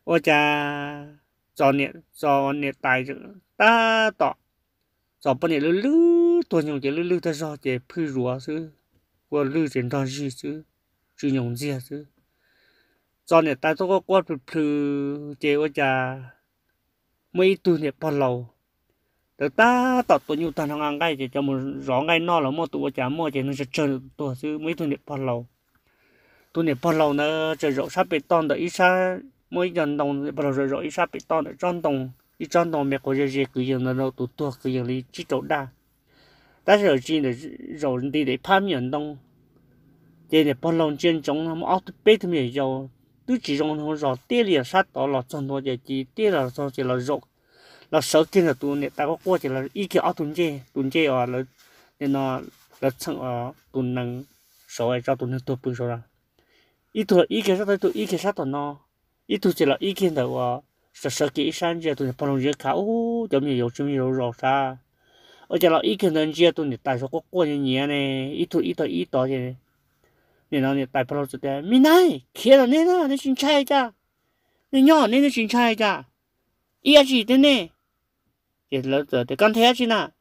ô cha cho niệm cho niệm tài chứ ta tọ cho bên niệm lư lư tôi nhung chỉ lư lư ta do chỉ phi rùa chứ qua lư trên đó gì chứ chứ nhung gì chứ cho niệm ta tôi có quát phi chế ô cha mấy tu niệm bao lâu từ ta tọt tụ nhiều thằng hàng ngay chỉ cho một rõ ngay no là mua tụi chả mua chỉ nó sẽ chơi tụ sư mấy tụ niệm bao lâu tụ niệm bao lâu nó chờ rộ sắp bị ton đợi ít sa mỗi dần đồng bao rồi rồi ít sa bị ton đợi tròn đồng ít tròn đồng mẹ của giờ gì cứ dừng nó tụi tụ cứ dừng đi chỉ chỗ đa ta giờ chỉ để rồi đi để phá miệng đông, để để phật lâu trên chống nó áo tụ bê thì mình giàu tôi chỉ dùng nó rọ tê liệt sát đó là tròn đó giờ chỉ tê là sao chỉ là rộ là sợ kia là tụi này ta có qua chỉ là ý kiểu ở tuần chơi tuần chơi ở là nên nó là chẳng ở tuần năng số ai cho tuần năng tôi bưng số ra ý tụi ý kia sát tụi ý kia sát tụi nó ý tụi chỉ là ý kiến đầu ở sợ sợ kỹ sang giờ tụi bao nhiêu khảo giống như nhiều chung nhiều rồi xa ở chỉ là ý kiến đầu giờ tụi này tại sao có qua như nhẹ này ý tụi ý tụi ý tụi này nên nó này tại bao nhiêu tụi mình này kia là nên nó nên xin chạy ra nên nhỏ nên nó xin chạy ra ý là gì thế nè? 也老早的刚天去呢，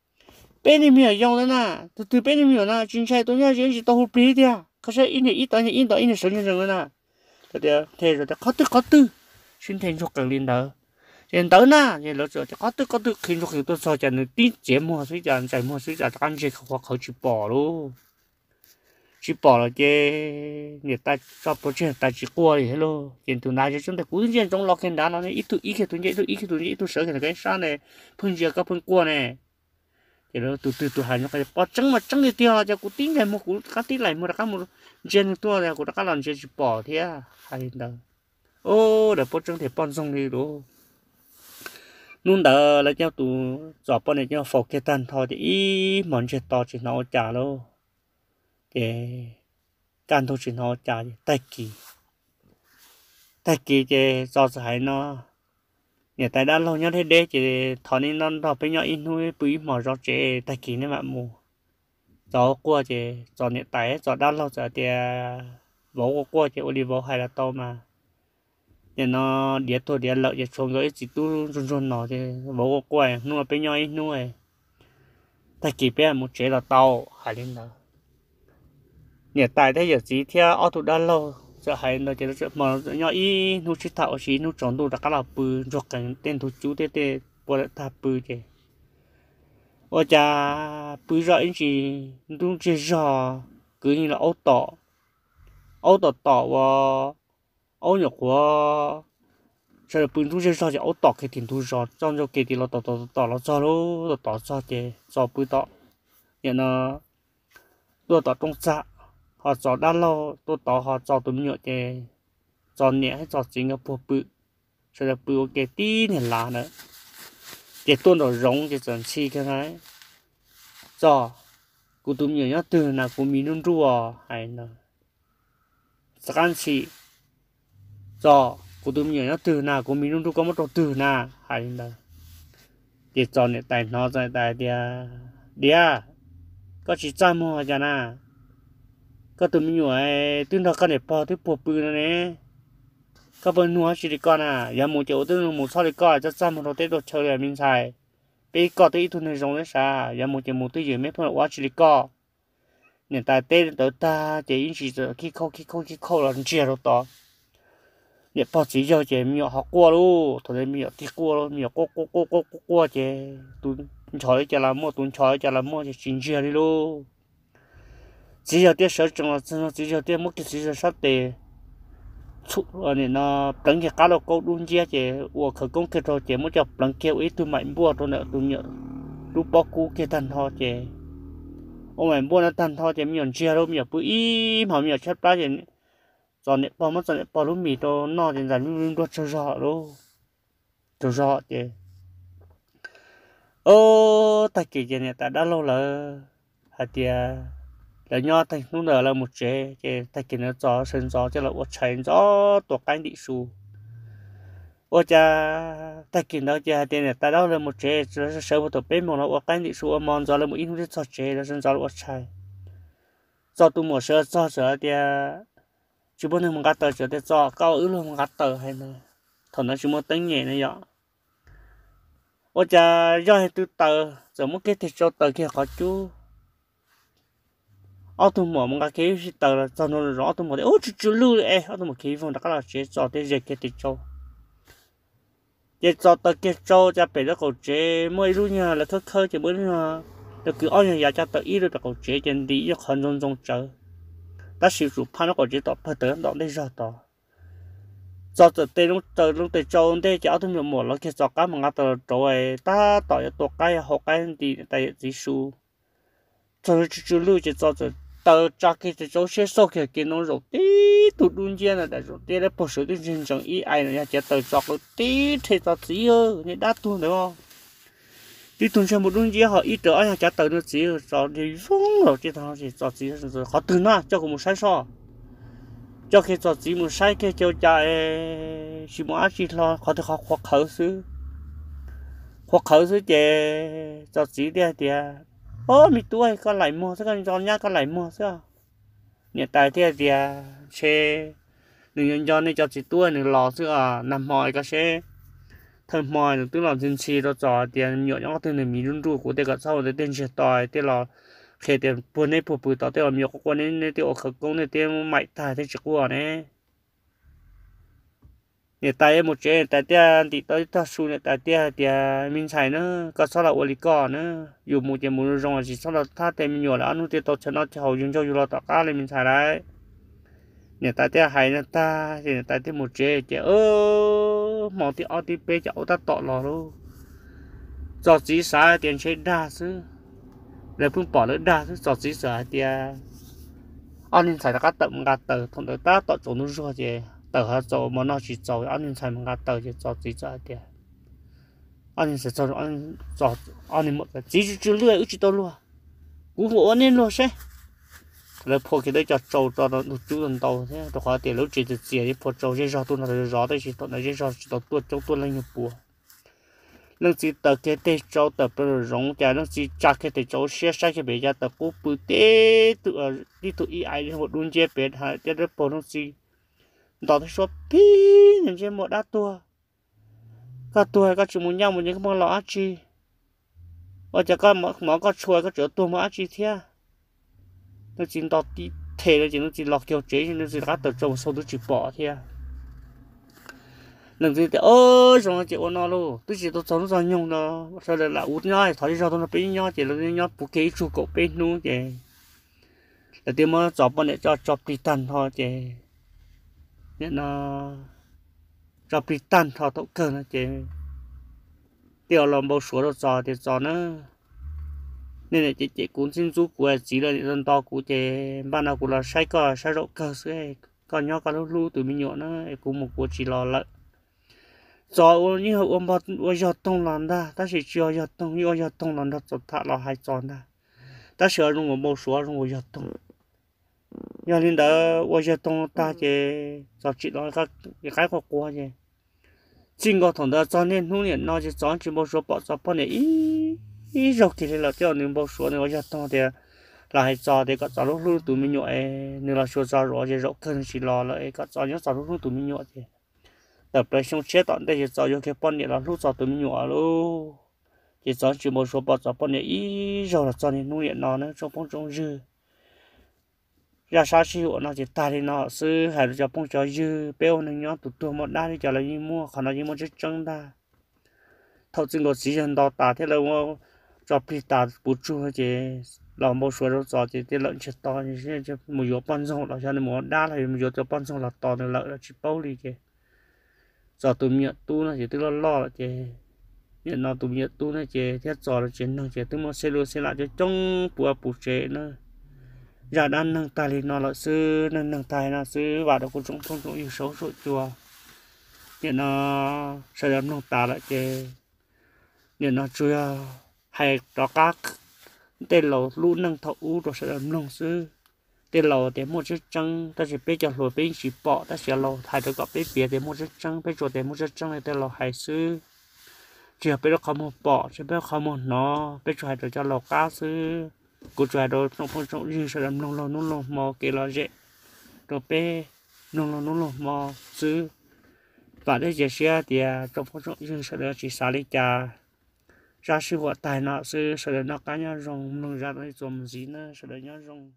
别的没有用的呢，都都别的没有呢，警察东西人是都别的，可是一年一当年一当一年十年什么呢？这的天热的搞都搞都，新天出更领导，领导呢也老早的搞都搞都，听说很多少讲的，你节目虽然节目虽然安全可可去报喽。chỉ bỏ là chế người ta cho bố chế ta chỉ qua thì hello tiền nay cho chúng ta cũng riêng trong lo khen đá nó ít tụi ít cái tụi nhẹ tụi ít cái tụi nhẹ tụi sợ cái cái sao này phun giờ có phun qua này thì đó từ từ từ hai nó cái bỏ trắng mà trắng thì tiêu là cho cũng tính này một cũng cá tí lại một cá một riêng tua này cũng đã cá lần chỉ bỏ thế à hay đâu ô để bỏ trắng thì bón xong đi đó nún đỡ là cho tụ giọt bỏ này cho phò cái tan thôi thì ít món chết to chỉ nó trả luôn cái can thu chỉ nó trả tay kỳ tay kỳ cái do giải nó nhà tay đã lâu nhất thế đấy chỉ thọ nên nó thọ bây giờ in nuôi bụi mỏ rót chế tay kỳ nên mà mù gió qua chế gió nhà tại gió đã lâu giờ thì vỗ qua chế olivo hay là to mà nhà nó địa thổ địa lợi địa xuống rồi chỉ tu run run nó thì vỗ qua nuôi bây nhỏ in nuôi tay kỳ bé một chế là to, hay lên nào nhà tài thế giới chỉ theo ở tụ đã lâu giờ hay nó chỉ là mà nhỏ y nó chỉ tạo chỉ nó chọn đồ đặc là bự rồi cái tên thủ chú tê tê bỏ lại ta bự kì ở cha bự rồi anh chỉ đúng chỉ rõ cứ như là ô tỏ ô tỏ tỏ và ô nhục và giờ bự chúng chỉ rõ chỉ ô tỏ cái tiền thủ rõ trong cho cái thì nó tỏ tỏ tỏ nó rõ luôn tỏ rõ kì rõ bự tỏ nhà nó đồ tỏ trong sạch dạ họ cho đa lo tôi tỏ họ cho tôi nhựa chè cho nhẹ hay cho chính ở bộ bự sẽ là bự cái tí này là nữa để tôi nó rộng cái chuẩn chi cái này cho cô tôi nhựa nhớ từ là cô mình luôn rùa hay là sáng chi cho cô tôi nhựa nhớ từ là cô mình luôn rùa có một đầu từ là hay là để cho nhẹ tại nó rồi tài dia dia có chỉ trăm hoa cho na ก็ตัวมีหน่วยตื้นทอกันเนี่ยพอที่ปวดปืนนะเนี่ยก็เป็นหน่วยสิริกรอ่ะยามหมูเจ้าตื้นหมูซอดิกรจะซ้ำมันเราเตะโดดเฉลี่ยมินไซไปก่อตีทุนในโรงเรียนสายามหมูเจ้าหมูตื้นอยู่ไม่พ้นว่าสิริกรเนี่ยตาเต้นตัวตาเจียนสิจะขี้เข้าขี้เข้าขี้เข้าหลังเจียเราต่อเนี่ยพอสีเจ้าเจียมีหอกกลัวรู้ตัวเลยมีหอกที่กลัวรู้มีหอกกลัวกลัวกลัวกลัวเจียตุนชอยจะละมั่วตุนชอยจะละมั่วจะสินเจียเลยรู้ chỉ giờ tiết sớm trong là chỉ giờ tiết mất cái chỉ giờ sắp để chút rồi nên nó tấn cái cá lóc câu đun chia chỉ uổng khởi công kia thôi chỉ mất chọc lần kia ít tôi mạnh mua tôi nợ tôi nhớ lúc bao cú kia thằng thọ chứ, ông mạnh mua nó thằng thọ chỉ mình chia đâu miệng bự im hỏng miệng chết ba chỉ rồi, nè bao mất rồi, nè bao lúc mì tôi no chỉ giờ luôn luôn đốt cho rõ luôn cho rõ chỉ ô ta kỳ chỉ nè ta đã lâu rồi hả tiệt để nhớ thành lúc nở là một chế chế thay kiến nó gió sân gió chứ là ô chén gió tổ cánh đi xu. ô cha thay kiến nó cha tiền này ta đâu là một chế rồi sớm một tổ bếp một nó ô cánh đi xu, ô mòn gió là một ít nước cho chế rồi sân gió là ô chén gió tu một sớm gió sớm thì à, chỉ muốn một cái tờ chỉ để gió cao ứ luôn một cái tờ hay là thằng nó chỉ muốn tính nhẹ này vậy ô cha do hay tu tờ rồi muốn cái thì cho tờ kia khó chú ở tụm mỏ mong cái kế sĩ tờ là cho nó rõ tụm mỏ đấy ô chú chú lưu đấy ở tụm mỏ kế vùng đã là chế cho thế dệt cái tịch châu chế cho tờ cái châu cha bể đó cầu chế mới lưu nha, là khơi khơi chế mới nha, được cứ ở nhà nhà cha tờ ít được cầu chế trên đi cho khẩn rong rong chờ ta sử dụng phan nó cầu chế tọt phải tới đó đây ra tọt cho từ tê lúc từ lúc từ châu tê cháu thêm được một lúc kia cho cá mà ngắt từ rồi ta tỏi tổ cái học cái thì tại chỉ su cho chú chú lưu chỉ cho từ tờ cho cái thì chỗ xe sau kia kia nó rồi tí tụ đun chia là đã rồi tí đấy bỏ sửa cái chuyện chẳng ý ai này chỉ tờ cho cái tí thì tao tí hơn nên đã tu được không tí tuôn xem một đun chia họ ít trở nhà chỉ tờ nó chỉ cho đi vung rồi chỉ tao chỉ cho chỉ rồi họ từ nó cho cũng một sai so cho cái cho chỉ một sai cái cho cha chỉ một chỉ lo họ thì họ hoặc khẩu sư hoặc khẩu sư chè cho chỉ đi đi ô mi tuổi con lại mua sao con cho nhá con lại mua sao nhà tài thế thì xe à? đừng nhân cho nên cho chị tuổi đừng lò sữa à, nằm mỏi các xe thơm mỏi được tức là dân chi đó trò tiền nhựa nhóc tên này mình luôn ru của tên cả sau để tiền xe tỏi tiền lò, khi tiền buôn này phụ phụ tao tên là nhiều có quan nên nên tiêu khẩu công này tiền mạnh tài thế chỉ của này nè tại em một chế tại tia thì tôi ta su nè tại tia thì mình xài nữa có sao là oli cò nó dù một chế muốn rong là chỉ sao là tha tê mình nhỏ là anh tia tôi cho nó cho hầu dùng cho dù là tọt cá lên mình xài đấy nè tại tia hay nè ta thì nè tại tia một chế chế ơ mỏ tia otp cho ta tọt lò luôn giọt dí xài tiền chế đa chứ là phương bỏ nữa đa chứ giọt dí xài thì anh nên xài là các tậm gạt tờ thằng tới ta tọt chỗ nó rồi chế tờ họ cho mà nó chỉ cho anh em xem mà tờ chỉ cho chỉ cho đi anh em sẽ cho anh cho anh một cái chỉ chỉ lừa ít đó luôn cũng của anh luôn sẽ rồi phô cái đấy cho trâu cho nó chú lần đầu thế rồi họ tiền lúc chỉ được chỉ đi phô trâu chỉ cho tôi là rõ đấy chỉ tôi là chỉ cho tôi tôi trâu tôi là nhiều bùa lúc chỉ tờ cái tê trâu tờ bờ rong cái lúc chỉ chặt cái tê trâu xe xe cái bây giờ tờ cũng bự tê tụ đi tụ ý ai đi một đun chế bệt hai cái đó bờ lúc chỉ tỏ thấy số pi những cái một đã tua các tua các chủ muốn nhau một những cái món lọ chi và chỉ có món món có chuối có chỗ tua món chi thế nó chỉ tỏ tí thể nó chỉ nó chỉ lọt kiểu chế nó chỉ lát tờ trồng sâu đó chỉ bỏ thế đừng gì thì ơ xong chị ôn nó luôn tôi chỉ tôi sống rồi nhung đó sau đây là út nhau thói cho tôi nó bị nhau chỉ là nhau bù kế chú cổ bên luôn chị là tiếng mà chọc bọn này cho chọc đi tàn thôi chị nên nó cho bị tan thọ tụ cơ nó chế tiêu lòng bao số đó cho thì cho nó nên là chị chị cũng xin giúp của chị là dân to của chị ban nào cũng là sai cò sai rộng cờ sữa còn nhau cả lúc lúc tụi mình nhọn nó cũng một của chỉ lò lợn cho như hậu ôm bọt ôi giọt tông lần ra ta chỉ chưa giọt tông như giọt tông lòn ra giọt thạ lò hai giọt ra ta sửa luôn một số luôn giọt tông nhà linh đã qua giờ tông ta chế giáo trị nó các cái cái của qua chế chính có thằng đó cho nên lúc này nó chỉ chọn chỉ một số bỏ cho bọn này ý ý rồi thì là cho nên một số này qua giờ tông thì là hay cho thì có cho lúc lúc tụi mình nhọ e, nên là số cho rồi thì rồi thân chỉ lo lại e, có cho nhớ cho lúc lúc tụi mình nhọ thì tập lại xong chết tận đây thì cho vô cái bọn này là lúc cho tụi mình nhọ luôn chỉ chọn chỉ một số bỏ cho bọn này ý rồi là cho nên lúc này nó nó trong phong trong dư giờ sao chi hộ nó chỉ ta thì nó sư hay là cho bông cho dư béo nên nhau tụt tụt một đá thì cho là như mua còn nó như mua chất chân ta thầu chân có chỉ chân đó ta thế là mua cho bị ta bù chu chỉ là một số đó cho chỉ thế lợn chết to như thế cho một yếu bắn xong là cho nên một đá thì một yếu cho bắn xong là to thì lợn là chỉ bao đi chứ giờ tụi miệng tu nó chỉ tức là lo là chứ miệng nó tụi miệng tu nó chỉ thiết giờ là chỉ nó chỉ tức mà xe luôn xe lại cho trong bùa bùa chế nữa giờ dạ, đang nâng tài thì nó lợi sư nâng nâng tài là sư và đâu có chúng không chúng yêu xấu số chùa nên nó sẽ làm nâng tài lại chứ nên nó chưa hay đó các tên lầu lũ nâng thọ u rồi sẽ làm nâng sư tên lầu tên một chiếc trăng ta chỉ biết cho lùi bên chỉ bỏ ta sẽ lầu thay được gặp biết bia tên một chiếc trăng biết chuột tên một chiếc trăng này tên lầu hải sư chỉ biết được không một bỏ chỉ biết không một nó bên chuột được cho lầu cá sư cô chua đó nó phong trọng dư sợ làm nông lò nông lò mò kê lò dễ đồ bê nông lò nông lò mò xứ và đây giờ xe thì trong à, phong trọng dư sợ đó chỉ xả lý trà ra sư vợ tài nọ sư sợ đó nó cá nhau rồng nông ra đây dùm gì nữa sợ đó nhau rồng